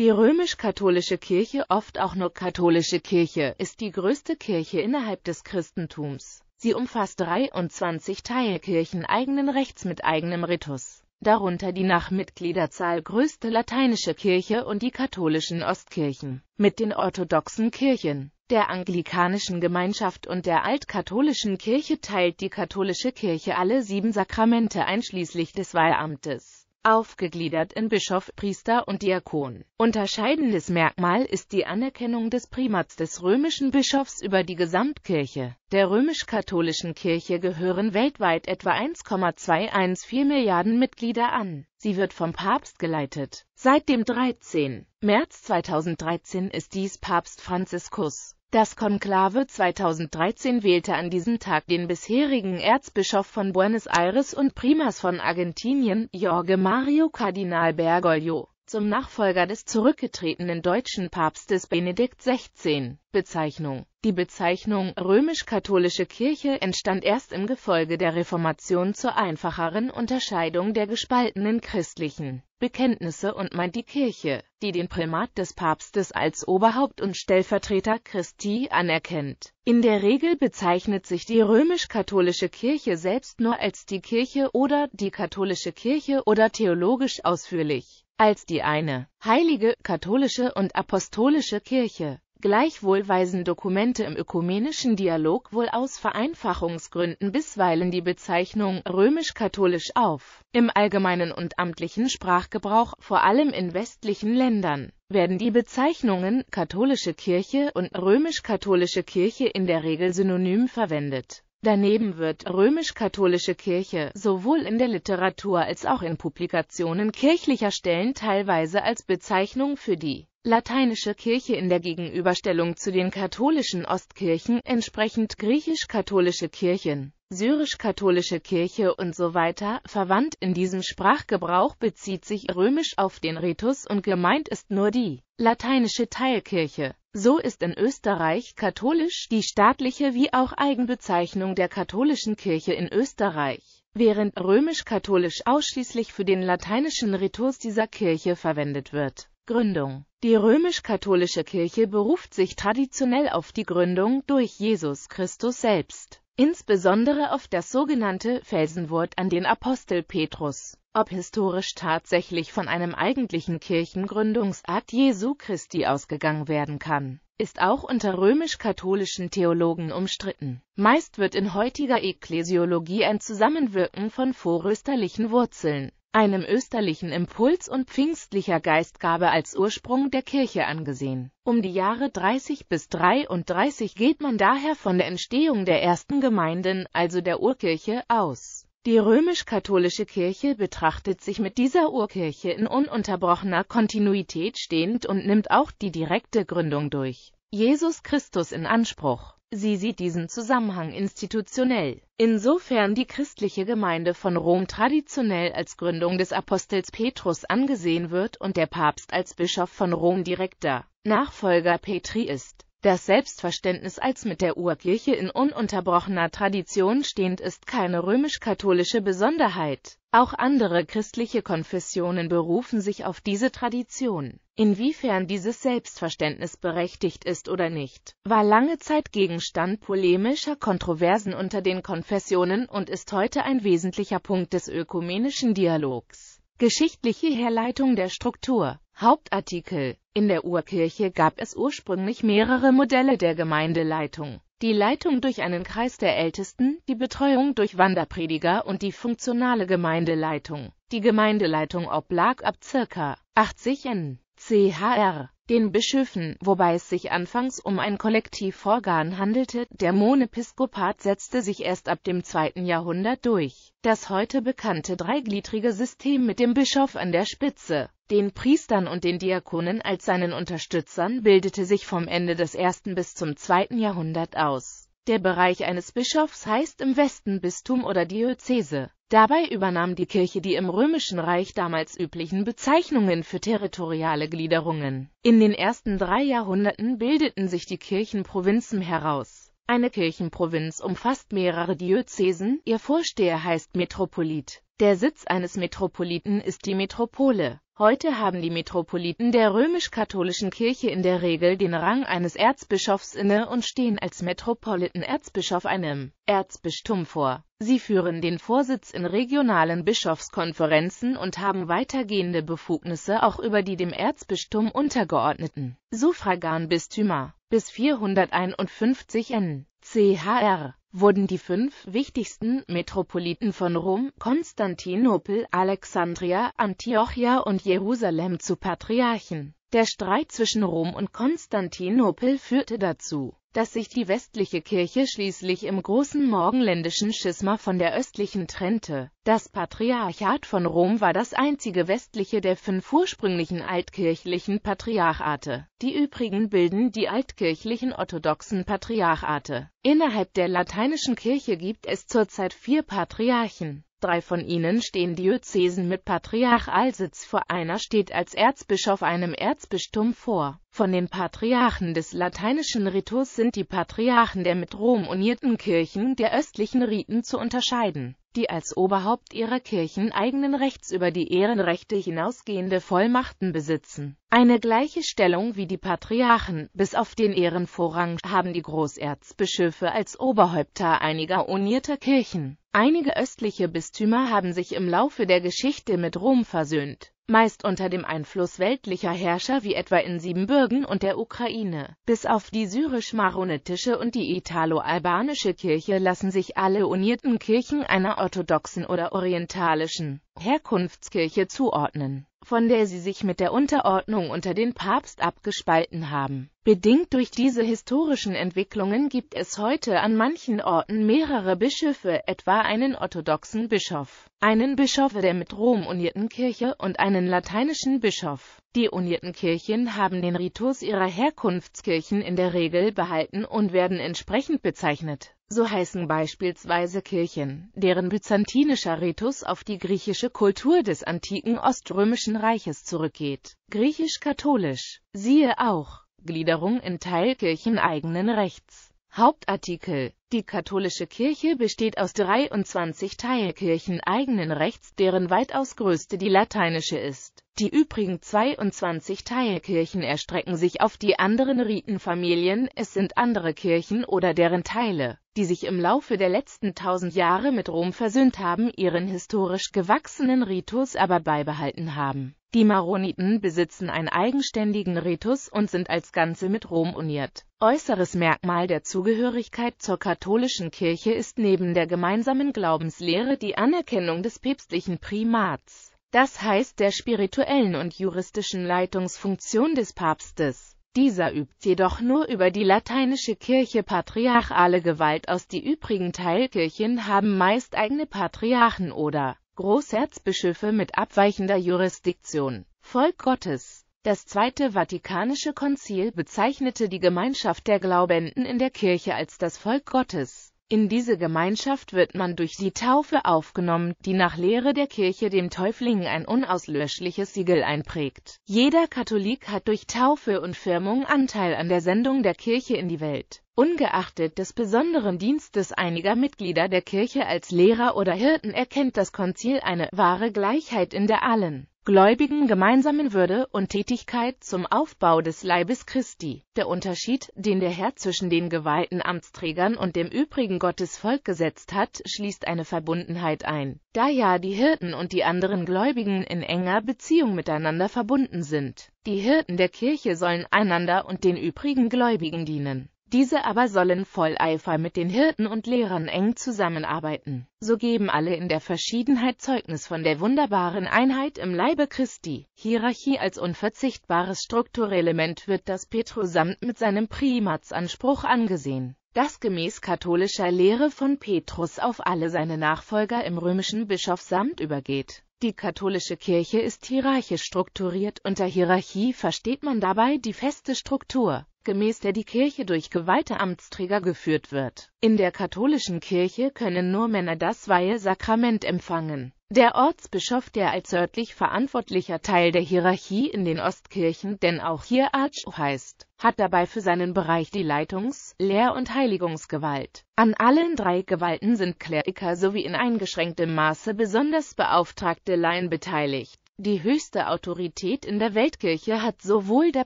Die römisch-katholische Kirche, oft auch nur katholische Kirche, ist die größte Kirche innerhalb des Christentums. Sie umfasst 23 Teilkirchen eigenen Rechts mit eigenem Ritus, darunter die nach Mitgliederzahl größte lateinische Kirche und die katholischen Ostkirchen, mit den orthodoxen Kirchen, der anglikanischen Gemeinschaft und der altkatholischen Kirche teilt die katholische Kirche alle sieben Sakramente einschließlich des Wahlamtes aufgegliedert in Bischof, Priester und Diakon. Unterscheidendes Merkmal ist die Anerkennung des Primats des römischen Bischofs über die Gesamtkirche. Der römisch-katholischen Kirche gehören weltweit etwa 1,214 Milliarden Mitglieder an. Sie wird vom Papst geleitet. Seit dem 13. März 2013 ist dies Papst Franziskus. Das Konklave 2013 wählte an diesem Tag den bisherigen Erzbischof von Buenos Aires und Primas von Argentinien, Jorge Mario Kardinal Bergoglio, zum Nachfolger des zurückgetretenen deutschen Papstes Benedikt XVI. Bezeichnung Die Bezeichnung römisch-katholische Kirche entstand erst im Gefolge der Reformation zur einfacheren Unterscheidung der gespaltenen christlichen Bekenntnisse und meint die Kirche, die den Primat des Papstes als Oberhaupt und Stellvertreter Christi anerkennt. In der Regel bezeichnet sich die römisch-katholische Kirche selbst nur als die Kirche oder die katholische Kirche oder theologisch ausführlich als die eine heilige, katholische und apostolische Kirche. Gleichwohl weisen Dokumente im ökumenischen Dialog wohl aus Vereinfachungsgründen bisweilen die Bezeichnung römisch-katholisch auf. Im allgemeinen und amtlichen Sprachgebrauch, vor allem in westlichen Ländern, werden die Bezeichnungen katholische Kirche und römisch-katholische Kirche in der Regel synonym verwendet. Daneben wird römisch-katholische Kirche sowohl in der Literatur als auch in Publikationen kirchlicher Stellen teilweise als Bezeichnung für die lateinische Kirche in der Gegenüberstellung zu den katholischen Ostkirchen, entsprechend griechisch-katholische Kirchen, syrisch-katholische Kirche und so weiter, verwandt in diesem Sprachgebrauch bezieht sich römisch auf den Ritus und gemeint ist nur die lateinische Teilkirche. So ist in Österreich katholisch die staatliche wie auch Eigenbezeichnung der katholischen Kirche in Österreich, während römisch-katholisch ausschließlich für den lateinischen Ritus dieser Kirche verwendet wird Gründung. Die römisch-katholische Kirche beruft sich traditionell auf die Gründung durch Jesus Christus selbst, insbesondere auf das sogenannte Felsenwort an den Apostel Petrus. Ob historisch tatsächlich von einem eigentlichen Kirchengründungsakt Jesu Christi ausgegangen werden kann, ist auch unter römisch-katholischen Theologen umstritten. Meist wird in heutiger Ekklesiologie ein Zusammenwirken von vorösterlichen Wurzeln einem österlichen Impuls und pfingstlicher Geistgabe als Ursprung der Kirche angesehen. Um die Jahre 30 bis 33 geht man daher von der Entstehung der ersten Gemeinden, also der Urkirche, aus. Die römisch-katholische Kirche betrachtet sich mit dieser Urkirche in ununterbrochener Kontinuität stehend und nimmt auch die direkte Gründung durch Jesus Christus in Anspruch. Sie sieht diesen Zusammenhang institutionell, insofern die christliche Gemeinde von Rom traditionell als Gründung des Apostels Petrus angesehen wird und der Papst als Bischof von Rom direkter Nachfolger Petri ist. Das Selbstverständnis als mit der Urkirche in ununterbrochener Tradition stehend ist keine römisch-katholische Besonderheit. Auch andere christliche Konfessionen berufen sich auf diese Tradition. Inwiefern dieses Selbstverständnis berechtigt ist oder nicht, war lange Zeit Gegenstand polemischer Kontroversen unter den Konfessionen und ist heute ein wesentlicher Punkt des ökumenischen Dialogs. Geschichtliche Herleitung der Struktur Hauptartikel In der Urkirche gab es ursprünglich mehrere Modelle der Gemeindeleitung. Die Leitung durch einen Kreis der Ältesten, die Betreuung durch Wanderprediger und die funktionale Gemeindeleitung. Die Gemeindeleitung oblag ab ca. 80 N. CHR, den Bischöfen, wobei es sich anfangs um ein Kollektivorgan handelte, der Monepiskopat setzte sich erst ab dem zweiten Jahrhundert durch. Das heute bekannte dreigliedrige System mit dem Bischof an der Spitze, den Priestern und den Diakonen als seinen Unterstützern bildete sich vom Ende des ersten bis zum zweiten Jahrhundert aus der Bereich eines Bischofs heißt im Westen Bistum oder Diözese. Dabei übernahm die Kirche die im Römischen Reich damals üblichen Bezeichnungen für territoriale Gliederungen. In den ersten drei Jahrhunderten bildeten sich die Kirchenprovinzen heraus. Eine Kirchenprovinz umfasst mehrere Diözesen, ihr Vorsteher heißt Metropolit. Der Sitz eines Metropoliten ist die Metropole. Heute haben die Metropoliten der römisch-katholischen Kirche in der Regel den Rang eines Erzbischofs inne und stehen als metropoliten erzbischof einem Erzbistum vor. Sie führen den Vorsitz in regionalen Bischofskonferenzen und haben weitergehende Befugnisse auch über die dem Erzbistum untergeordneten Suffraganbistümer bis 451 n. CHR wurden die fünf wichtigsten Metropoliten von Rom, Konstantinopel, Alexandria, Antiochia und Jerusalem zu Patriarchen. Der Streit zwischen Rom und Konstantinopel führte dazu dass sich die westliche Kirche schließlich im großen morgenländischen Schisma von der östlichen trennte. Das Patriarchat von Rom war das einzige westliche der fünf ursprünglichen altkirchlichen Patriarchate. Die übrigen bilden die altkirchlichen orthodoxen Patriarchate. Innerhalb der lateinischen Kirche gibt es zurzeit vier Patriarchen. Drei von ihnen stehen Diözesen mit Patriarchalsitz vor, einer steht als Erzbischof einem Erzbistum vor. Von den Patriarchen des lateinischen Ritus sind die Patriarchen der mit Rom unierten Kirchen der östlichen Riten zu unterscheiden die als Oberhaupt ihrer Kirchen eigenen Rechts über die Ehrenrechte hinausgehende Vollmachten besitzen. Eine gleiche Stellung wie die Patriarchen, bis auf den Ehrenvorrang, haben die Großerzbischöfe als Oberhäupter einiger unierter Kirchen. Einige östliche Bistümer haben sich im Laufe der Geschichte mit Rom versöhnt meist unter dem Einfluss weltlicher Herrscher wie etwa in Siebenbürgen und der Ukraine. Bis auf die syrisch-maronitische und die italo-albanische Kirche lassen sich alle unierten Kirchen einer orthodoxen oder orientalischen Herkunftskirche zuordnen von der sie sich mit der Unterordnung unter den Papst abgespalten haben. Bedingt durch diese historischen Entwicklungen gibt es heute an manchen Orten mehrere Bischöfe, etwa einen orthodoxen Bischof, einen Bischof der mit Rom unierten Kirche und einen lateinischen Bischof. Die unierten Kirchen haben den Ritus ihrer Herkunftskirchen in der Regel behalten und werden entsprechend bezeichnet. So heißen beispielsweise Kirchen, deren byzantinischer Ritus auf die griechische Kultur des antiken Oströmischen Reiches zurückgeht. Griechisch-katholisch. Siehe auch Gliederung in Teilkirchen eigenen Rechts. Hauptartikel Die katholische Kirche besteht aus 23 Teilkirchen eigenen Rechts, deren weitaus größte die lateinische ist die übrigen 22 Teilkirchen erstrecken sich auf die anderen Ritenfamilien, es sind andere Kirchen oder deren Teile, die sich im Laufe der letzten tausend Jahre mit Rom versöhnt haben, ihren historisch gewachsenen Ritus aber beibehalten haben. Die Maroniten besitzen einen eigenständigen Ritus und sind als Ganze mit Rom uniert. Äußeres Merkmal der Zugehörigkeit zur katholischen Kirche ist neben der gemeinsamen Glaubenslehre die Anerkennung des päpstlichen Primats das heißt der spirituellen und juristischen Leitungsfunktion des Papstes. Dieser übt jedoch nur über die lateinische Kirche patriarchale Gewalt aus. Die übrigen Teilkirchen haben meist eigene Patriarchen oder Großerzbischöfe mit abweichender Jurisdiktion. Volk Gottes das Zweite Vatikanische Konzil bezeichnete die Gemeinschaft der Glaubenden in der Kirche als das Volk Gottes. In diese Gemeinschaft wird man durch die Taufe aufgenommen, die nach Lehre der Kirche dem Täuflingen ein unauslöschliches Siegel einprägt. Jeder Katholik hat durch Taufe und Firmung Anteil an der Sendung der Kirche in die Welt. Ungeachtet des besonderen Dienstes einiger Mitglieder der Kirche als Lehrer oder Hirten erkennt das Konzil eine wahre Gleichheit in der allen Gläubigen gemeinsamen Würde und Tätigkeit zum Aufbau des Leibes Christi. Der Unterschied, den der Herr zwischen den geweihten Amtsträgern und dem übrigen Gottesvolk gesetzt hat, schließt eine Verbundenheit ein, da ja die Hirten und die anderen Gläubigen in enger Beziehung miteinander verbunden sind. Die Hirten der Kirche sollen einander und den übrigen Gläubigen dienen. Diese aber sollen voll Eifer mit den Hirten und Lehrern eng zusammenarbeiten. So geben alle in der Verschiedenheit Zeugnis von der wunderbaren Einheit im Leibe Christi. Hierarchie als unverzichtbares Strukturelement wird das Petrusamt mit seinem Primatsanspruch angesehen das gemäß katholischer Lehre von Petrus auf alle seine Nachfolger im römischen Bischofsamt übergeht. Die katholische Kirche ist hierarchisch strukturiert. Unter Hierarchie versteht man dabei die feste Struktur, gemäß der die Kirche durch geweihte Amtsträger geführt wird. In der katholischen Kirche können nur Männer das Weihe-Sakrament empfangen. Der Ortsbischof, der als örtlich verantwortlicher Teil der Hierarchie in den Ostkirchen, denn auch hier Arch heißt, hat dabei für seinen Bereich die Leitungs-, Lehr- und Heiligungsgewalt. An allen drei Gewalten sind Kleriker sowie in eingeschränktem Maße besonders beauftragte Laien beteiligt. Die höchste Autorität in der Weltkirche hat sowohl der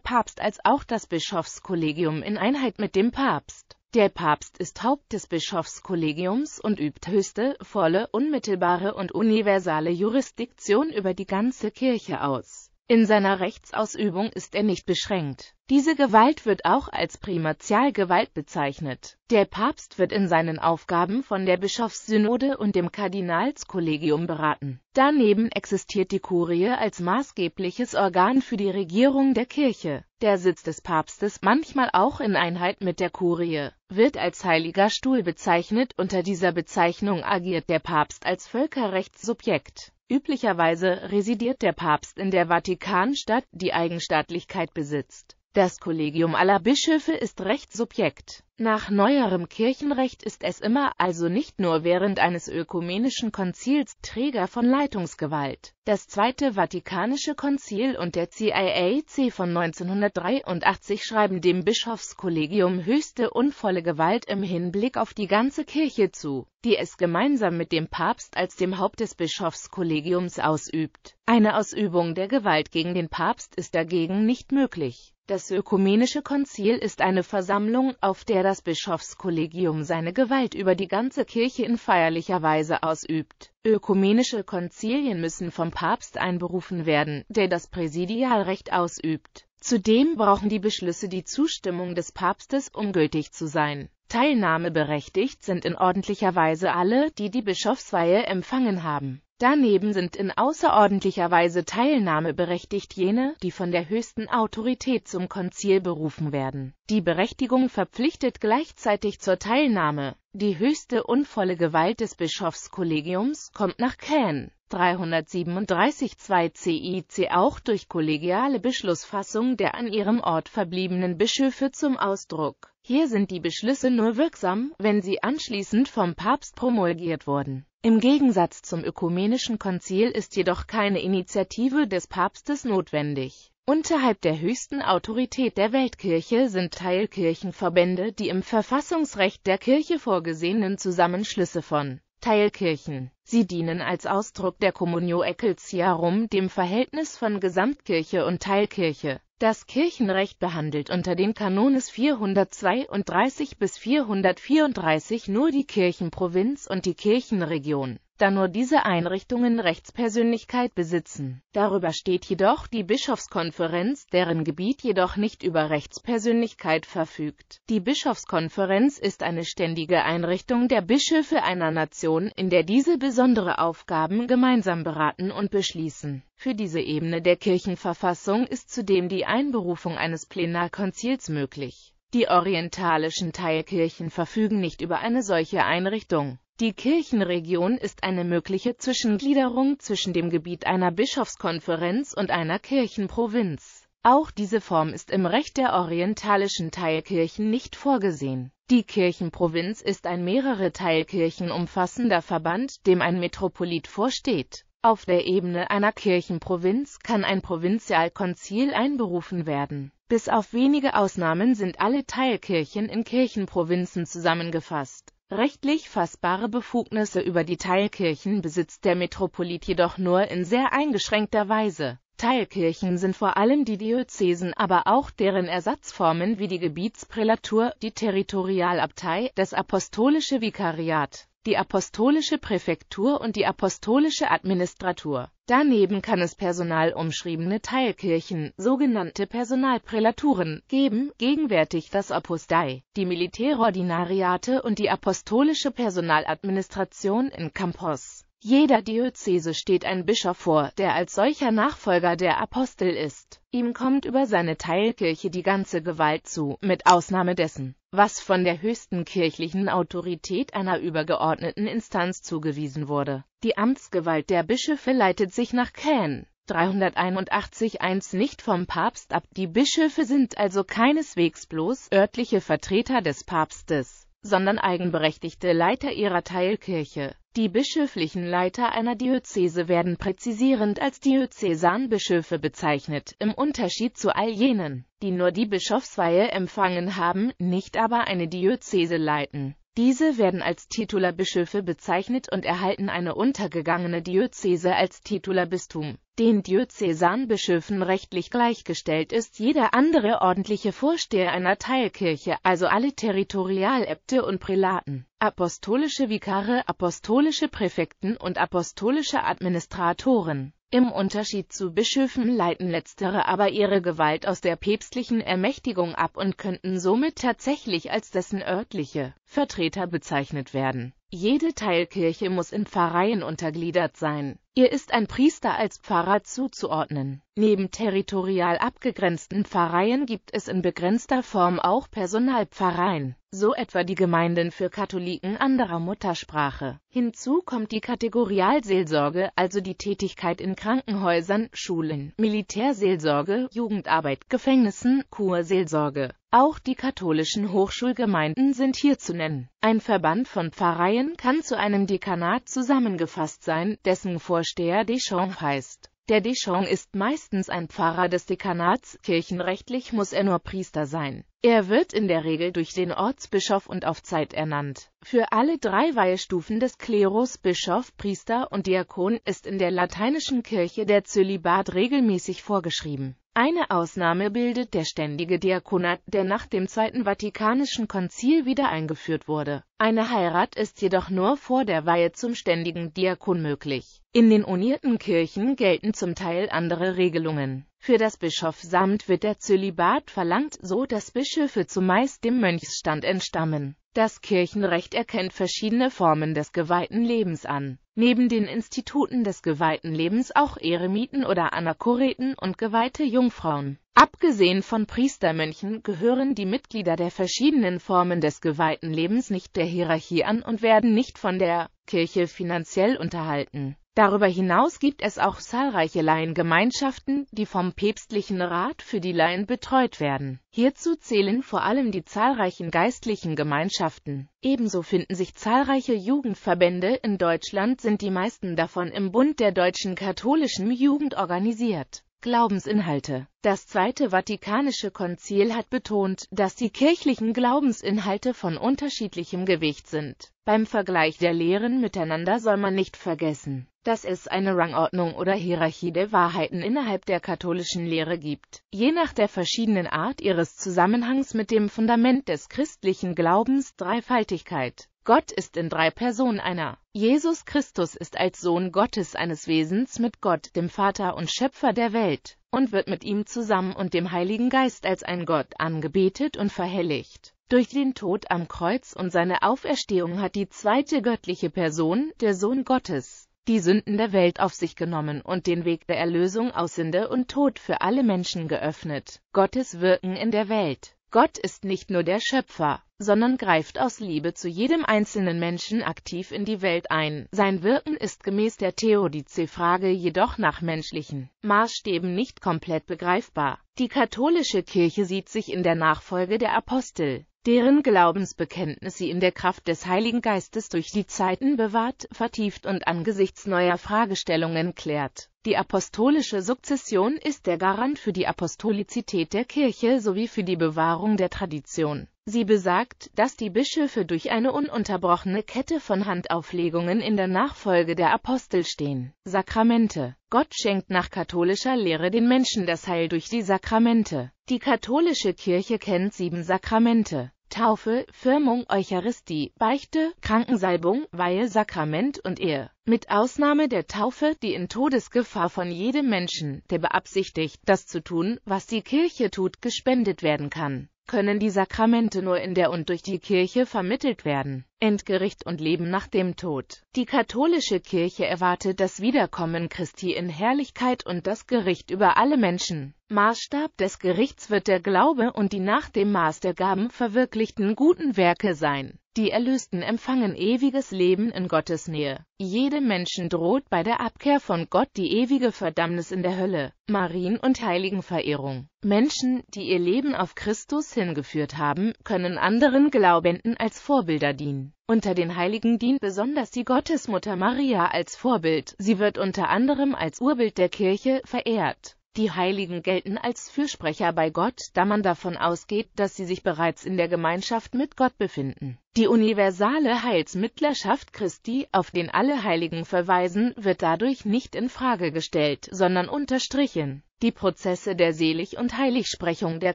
Papst als auch das Bischofskollegium in Einheit mit dem Papst. Der Papst ist Haupt des Bischofskollegiums und übt höchste, volle, unmittelbare und universale Jurisdiktion über die ganze Kirche aus. In seiner Rechtsausübung ist er nicht beschränkt. Diese Gewalt wird auch als Primatialgewalt bezeichnet. Der Papst wird in seinen Aufgaben von der Bischofssynode und dem Kardinalskollegium beraten. Daneben existiert die Kurie als maßgebliches Organ für die Regierung der Kirche. Der Sitz des Papstes, manchmal auch in Einheit mit der Kurie, wird als Heiliger Stuhl bezeichnet. Unter dieser Bezeichnung agiert der Papst als Völkerrechtssubjekt. Üblicherweise residiert der Papst in der Vatikanstadt, die Eigenstaatlichkeit besitzt das Kollegium aller Bischöfe ist Rechtssubjekt. Nach neuerem Kirchenrecht ist es immer, also nicht nur während eines ökumenischen Konzils, Träger von Leitungsgewalt. Das Zweite Vatikanische Konzil und der CIAC von 1983 schreiben dem Bischofskollegium höchste unvolle Gewalt im Hinblick auf die ganze Kirche zu, die es gemeinsam mit dem Papst als dem Haupt des Bischofskollegiums ausübt. Eine Ausübung der Gewalt gegen den Papst ist dagegen nicht möglich. Das Ökumenische Konzil ist eine Versammlung, auf der das Bischofskollegium seine Gewalt über die ganze Kirche in feierlicher Weise ausübt. Ökumenische Konzilien müssen vom Papst einberufen werden, der das Präsidialrecht ausübt. Zudem brauchen die Beschlüsse die Zustimmung des Papstes, um gültig zu sein Teilnahmeberechtigt sind in ordentlicher Weise alle, die die Bischofsweihe empfangen haben. Daneben sind in außerordentlicher Weise teilnahmeberechtigt jene, die von der höchsten Autorität zum Konzil berufen werden. Die Berechtigung verpflichtet gleichzeitig zur Teilnahme. Die höchste unvolle Gewalt des Bischofskollegiums kommt nach Cannes. 337 2 CIC auch durch kollegiale Beschlussfassung der an ihrem Ort verbliebenen Bischöfe zum Ausdruck. Hier sind die Beschlüsse nur wirksam, wenn sie anschließend vom Papst promulgiert wurden. Im Gegensatz zum Ökumenischen Konzil ist jedoch keine Initiative des Papstes notwendig. Unterhalb der höchsten Autorität der Weltkirche sind Teilkirchenverbände die im Verfassungsrecht der Kirche vorgesehenen Zusammenschlüsse von Teilkirchen. Sie dienen als Ausdruck der Communio Ecclesiarum, dem Verhältnis von Gesamtkirche und Teilkirche. Das Kirchenrecht behandelt unter den Kanones 432 bis 434 nur die Kirchenprovinz und die Kirchenregion da nur diese Einrichtungen Rechtspersönlichkeit besitzen. Darüber steht jedoch die Bischofskonferenz, deren Gebiet jedoch nicht über Rechtspersönlichkeit verfügt. Die Bischofskonferenz ist eine ständige Einrichtung der Bischöfe einer Nation, in der diese besondere Aufgaben gemeinsam beraten und beschließen. Für diese Ebene der Kirchenverfassung ist zudem die Einberufung eines Plenarkonzils möglich. Die orientalischen Teilkirchen verfügen nicht über eine solche Einrichtung. Die Kirchenregion ist eine mögliche Zwischengliederung zwischen dem Gebiet einer Bischofskonferenz und einer Kirchenprovinz. Auch diese Form ist im Recht der orientalischen Teilkirchen nicht vorgesehen. Die Kirchenprovinz ist ein mehrere Teilkirchen umfassender Verband, dem ein Metropolit vorsteht. Auf der Ebene einer Kirchenprovinz kann ein Provinzialkonzil einberufen werden. Bis auf wenige Ausnahmen sind alle Teilkirchen in Kirchenprovinzen zusammengefasst. Rechtlich fassbare Befugnisse über die Teilkirchen besitzt der Metropolit jedoch nur in sehr eingeschränkter Weise. Teilkirchen sind vor allem die Diözesen, aber auch deren Ersatzformen wie die Gebietsprälatur, die Territorialabtei, das apostolische Vikariat die apostolische Präfektur und die apostolische Administratur. Daneben kann es personal umschriebene Teilkirchen, sogenannte Personalprälaturen, geben, gegenwärtig das Opus Dei, die Militärordinariate und die apostolische Personaladministration in Campos. Jeder Diözese steht ein Bischof vor, der als solcher Nachfolger der Apostel ist. Ihm kommt über seine Teilkirche die ganze Gewalt zu, mit Ausnahme dessen, was von der höchsten kirchlichen Autorität einer übergeordneten Instanz zugewiesen wurde. Die Amtsgewalt der Bischöfe leitet sich nach Caen. 381.1 nicht vom Papst ab. Die Bischöfe sind also keineswegs bloß örtliche Vertreter des Papstes sondern eigenberechtigte Leiter ihrer Teilkirche. Die bischöflichen Leiter einer Diözese werden präzisierend als Diözesanbischöfe bezeichnet, im Unterschied zu all jenen, die nur die Bischofsweihe empfangen haben, nicht aber eine Diözese leiten. Diese werden als Titularbischöfe bezeichnet und erhalten eine untergegangene Diözese als Titularbistum den Diözesanbischöfen rechtlich gleichgestellt ist jeder andere ordentliche Vorsteher einer Teilkirche, also alle Territorialäbte und Prälaten, apostolische Vikare, apostolische Präfekten und apostolische Administratoren. Im Unterschied zu Bischöfen leiten letztere aber ihre Gewalt aus der päpstlichen Ermächtigung ab und könnten somit tatsächlich als dessen örtliche Vertreter bezeichnet werden. Jede Teilkirche muss in Pfarreien untergliedert sein Ihr ist ein Priester als Pfarrer zuzuordnen. Neben territorial abgegrenzten Pfarreien gibt es in begrenzter Form auch Personalpfarreien so etwa die Gemeinden für Katholiken anderer Muttersprache. Hinzu kommt die Kategorialseelsorge, also die Tätigkeit in Krankenhäusern, Schulen, Militärseelsorge, Jugendarbeit, Gefängnissen, Kurseelsorge. Auch die katholischen Hochschulgemeinden sind hier zu nennen. Ein Verband von Pfarreien kann zu einem Dekanat zusammengefasst sein, dessen Vorsteher Deschamps heißt. Der Deschamps ist meistens ein Pfarrer des Dekanats, kirchenrechtlich muss er nur Priester sein. Er wird in der Regel durch den Ortsbischof und auf Zeit ernannt. Für alle drei Weihestufen des Klerus Bischof, Priester und Diakon ist in der lateinischen Kirche der Zölibat regelmäßig vorgeschrieben. Eine Ausnahme bildet der ständige Diakonat, der nach dem Zweiten Vatikanischen Konzil wieder eingeführt wurde. Eine Heirat ist jedoch nur vor der Weihe zum ständigen Diakon möglich. In den unierten Kirchen gelten zum Teil andere Regelungen. Für das Bischofsamt wird der Zölibat verlangt, so dass Bischöfe zumeist dem Mönchsstand entstammen. Das Kirchenrecht erkennt verschiedene Formen des geweihten Lebens an. Neben den Instituten des geweihten Lebens auch Eremiten oder Anakoreten und geweihte Jungfrauen. Abgesehen von Priestermönchen gehören die Mitglieder der verschiedenen Formen des geweihten Lebens nicht der Hierarchie an und werden nicht von der Kirche finanziell unterhalten. Darüber hinaus gibt es auch zahlreiche Laiengemeinschaften, die vom päpstlichen Rat für die Laien betreut werden. Hierzu zählen vor allem die zahlreichen geistlichen Gemeinschaften. Ebenso finden sich zahlreiche Jugendverbände in Deutschland sind die meisten davon im Bund der deutschen katholischen Jugend organisiert Glaubensinhalte. Das Zweite Vatikanische Konzil hat betont, dass die kirchlichen Glaubensinhalte von unterschiedlichem Gewicht sind. Beim Vergleich der Lehren miteinander soll man nicht vergessen, dass es eine Rangordnung oder Hierarchie der Wahrheiten innerhalb der katholischen Lehre gibt. Je nach der verschiedenen Art ihres Zusammenhangs mit dem Fundament des christlichen Glaubens Dreifaltigkeit Gott ist in drei Personen einer. Jesus Christus ist als Sohn Gottes eines Wesens mit Gott, dem Vater und Schöpfer der Welt, und wird mit ihm zusammen und dem Heiligen Geist als ein Gott angebetet und verhelligt. Durch den Tod am Kreuz und seine Auferstehung hat die zweite göttliche Person, der Sohn Gottes, die Sünden der Welt auf sich genommen und den Weg der Erlösung aus Sünde und Tod für alle Menschen geöffnet. Gottes Wirken in der Welt Gott ist nicht nur der Schöpfer, sondern greift aus Liebe zu jedem einzelnen Menschen aktiv in die Welt ein. Sein Wirken ist gemäß der theodice frage jedoch nach menschlichen Maßstäben nicht komplett begreifbar. Die katholische Kirche sieht sich in der Nachfolge der Apostel, deren Glaubensbekenntnis sie in der Kraft des Heiligen Geistes durch die Zeiten bewahrt, vertieft und angesichts neuer Fragestellungen klärt. Die apostolische Sukzession ist der Garant für die Apostolizität der Kirche sowie für die Bewahrung der Tradition. Sie besagt, dass die Bischöfe durch eine ununterbrochene Kette von Handauflegungen in der Nachfolge der Apostel stehen. Sakramente Gott schenkt nach katholischer Lehre den Menschen das Heil durch die Sakramente. Die katholische Kirche kennt sieben Sakramente. Taufe, Firmung, Eucharistie, Beichte, Krankensalbung, Weihe, Sakrament und Ehe. Mit Ausnahme der Taufe, die in Todesgefahr von jedem Menschen, der beabsichtigt, das zu tun, was die Kirche tut, gespendet werden kann können die Sakramente nur in der und durch die Kirche vermittelt werden. Endgericht und Leben nach dem Tod. Die katholische Kirche erwartet das Wiederkommen Christi in Herrlichkeit und das Gericht über alle Menschen. Maßstab des Gerichts wird der Glaube und die nach dem Maß der Gaben verwirklichten guten Werke sein. Die Erlösten empfangen ewiges Leben in Gottes Nähe. Jedem Menschen droht bei der Abkehr von Gott die ewige Verdammnis in der Hölle, Marien- und Heiligenverehrung. Menschen, die ihr Leben auf Christus hingeführt haben, können anderen Glaubenden als Vorbilder dienen. Unter den Heiligen dient besonders die Gottesmutter Maria als Vorbild. Sie wird unter anderem als Urbild der Kirche verehrt. Die Heiligen gelten als Fürsprecher bei Gott, da man davon ausgeht, dass sie sich bereits in der Gemeinschaft mit Gott befinden. Die universale Heilsmittlerschaft Christi, auf den alle Heiligen verweisen, wird dadurch nicht in Frage gestellt, sondern unterstrichen. Die Prozesse der Selig- und Heiligsprechung der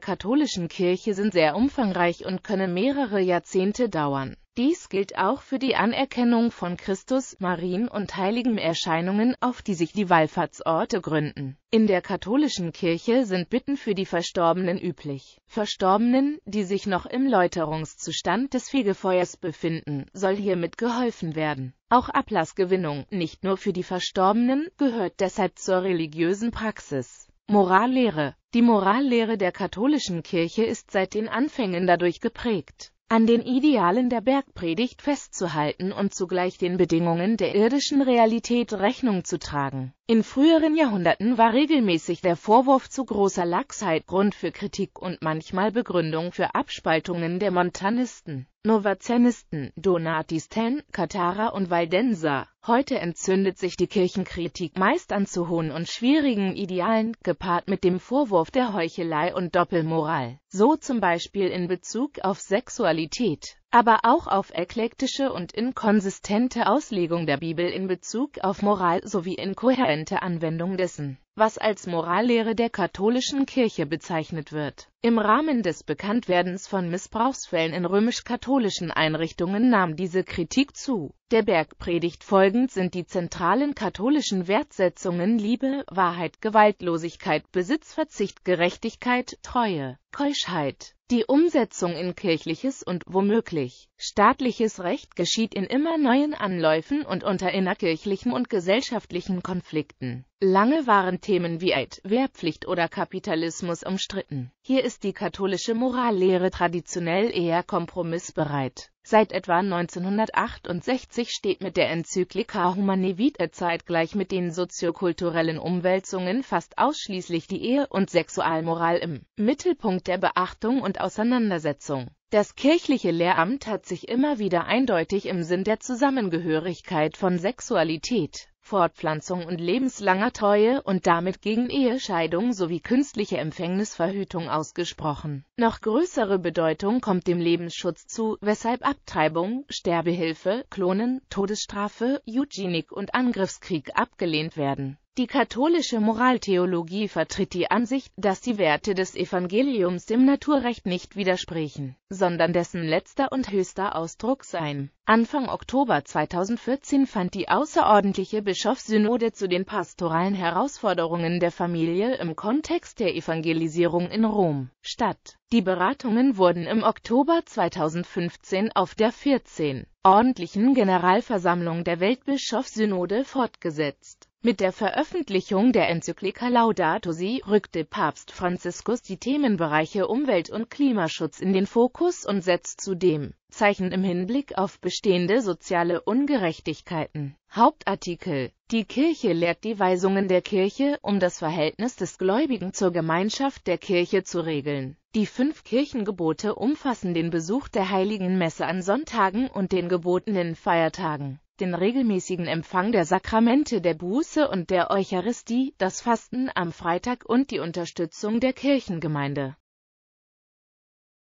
katholischen Kirche sind sehr umfangreich und können mehrere Jahrzehnte dauern. Dies gilt auch für die Anerkennung von Christus, Marien und heiligen Erscheinungen, auf die sich die Wallfahrtsorte gründen. In der katholischen Kirche sind Bitten für die Verstorbenen üblich. Verstorbenen, die sich noch im Läuterungszustand des Fegefeuers befinden, soll hiermit geholfen werden. Auch Ablassgewinnung, nicht nur für die Verstorbenen, gehört deshalb zur religiösen Praxis. Morallehre Die Morallehre der katholischen Kirche ist seit den Anfängen dadurch geprägt, an den Idealen der Bergpredigt festzuhalten und zugleich den Bedingungen der irdischen Realität Rechnung zu tragen. In früheren Jahrhunderten war regelmäßig der Vorwurf zu großer Lachsheit Grund für Kritik und manchmal Begründung für Abspaltungen der Montanisten, Novazianisten, Donatisten, Katara und Valdenser. Heute entzündet sich die Kirchenkritik meist an zu hohen und schwierigen Idealen, gepaart mit dem Vorwurf der Heuchelei und Doppelmoral, so zum Beispiel in Bezug auf Sexualität aber auch auf eklektische und inkonsistente Auslegung der Bibel in Bezug auf Moral sowie inkohärente Anwendung dessen, was als Morallehre der katholischen Kirche bezeichnet wird. Im Rahmen des Bekanntwerdens von Missbrauchsfällen in römisch-katholischen Einrichtungen nahm diese Kritik zu. Der Bergpredigt folgend sind die zentralen katholischen Wertsetzungen Liebe, Wahrheit, Gewaltlosigkeit, Besitzverzicht, Gerechtigkeit, Treue, Keuschheit, die Umsetzung in kirchliches und womöglich Staatliches Recht geschieht in immer neuen Anläufen und unter innerkirchlichen und gesellschaftlichen Konflikten. Lange waren Themen wie Eid, Wehrpflicht oder Kapitalismus umstritten. Hier ist die katholische Morallehre traditionell eher kompromissbereit. Seit etwa 1968 steht mit der Enzyklika Humanae Vitae zeitgleich mit den soziokulturellen Umwälzungen fast ausschließlich die Ehe- und Sexualmoral im Mittelpunkt der Beachtung und Auseinandersetzung. Das kirchliche Lehramt hat sich immer wieder eindeutig im Sinn der Zusammengehörigkeit von Sexualität, Fortpflanzung und lebenslanger Treue und damit gegen Ehescheidung sowie künstliche Empfängnisverhütung ausgesprochen. Noch größere Bedeutung kommt dem Lebensschutz zu, weshalb Abtreibung, Sterbehilfe, Klonen, Todesstrafe, Eugenik und Angriffskrieg abgelehnt werden die katholische Moraltheologie vertritt die Ansicht, dass die Werte des Evangeliums dem Naturrecht nicht widersprechen, sondern dessen letzter und höchster Ausdruck seien. Anfang Oktober 2014 fand die außerordentliche Bischofssynode zu den pastoralen Herausforderungen der Familie im Kontext der Evangelisierung in Rom statt. Die Beratungen wurden im Oktober 2015 auf der 14. ordentlichen Generalversammlung der Weltbischofssynode fortgesetzt. Mit der Veröffentlichung der Enzyklika Laudato Si rückte Papst Franziskus die Themenbereiche Umwelt und Klimaschutz in den Fokus und setzt zudem Zeichen im Hinblick auf bestehende soziale Ungerechtigkeiten. Hauptartikel Die Kirche lehrt die Weisungen der Kirche, um das Verhältnis des Gläubigen zur Gemeinschaft der Kirche zu regeln. Die fünf Kirchengebote umfassen den Besuch der heiligen Messe an Sonntagen und den gebotenen Feiertagen den regelmäßigen Empfang der Sakramente der Buße und der Eucharistie, das Fasten am Freitag und die Unterstützung der Kirchengemeinde